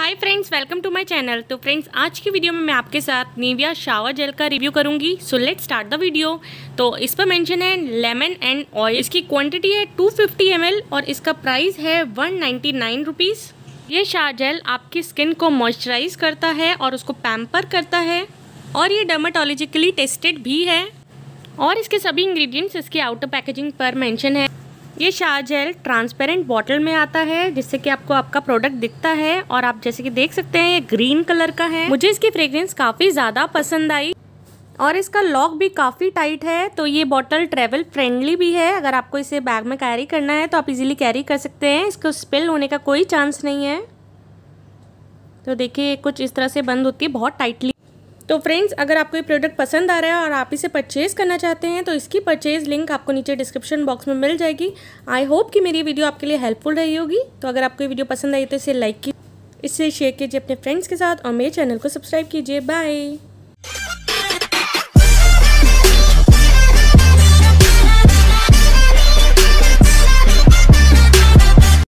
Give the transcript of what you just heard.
hi friends welcome to my channel तो friends आज की वीडियो में मैं आपके साथ नीविया शावर जेल का रिव्यू करूंगी so let start the video तो इस पर मेंशन है लेमन एंड ऑयल इसकी क्वांटिटी है 250 फिफ्टी और इसका प्राइस है वन नाइन्टी ये शावर जेल आपकी स्किन को मॉइस्चराइज करता है और उसको पैम्पर करता है और ये डर्माटोलॉजिकली टेस्टेड भी है और इसके सभी इंग्रेडिएंट्स इसके आउटर पैकेजिंग पर मेंशन है ये शाह जेल ट्रांसपेरेंट बॉटल में आता है जिससे कि आपको आपका प्रोडक्ट दिखता है और आप जैसे कि देख सकते हैं ये ग्रीन कलर का है मुझे इसकी फ्रेग्रेंस काफ़ी ज़्यादा पसंद आई और इसका लॉक भी काफ़ी टाइट है तो ये बॉटल ट्रेवल फ्रेंडली भी है अगर आपको इसे बैग में कैरी करना है तो आप इजीली कैरी कर सकते हैं इसको स्पिल होने का कोई चांस नहीं है तो देखिए कुछ इस तरह से बंद होती है बहुत टाइटली तो फ्रेंड्स अगर आपको ये प्रोडक्ट पसंद आ रहा है और आप इसे परचेज़ करना चाहते हैं तो इसकी परचेज़ लिंक आपको नीचे डिस्क्रिप्शन बॉक्स में मिल जाएगी आई होप कि मेरी वीडियो आपके लिए हेल्पफुल रही होगी तो अगर आपको ये वीडियो पसंद आई तो इसे लाइक कीजिए इसे शेयर कीजिए अपने फ्रेंड्स के साथ और मेरे चैनल को सब्सक्राइब कीजिए बाय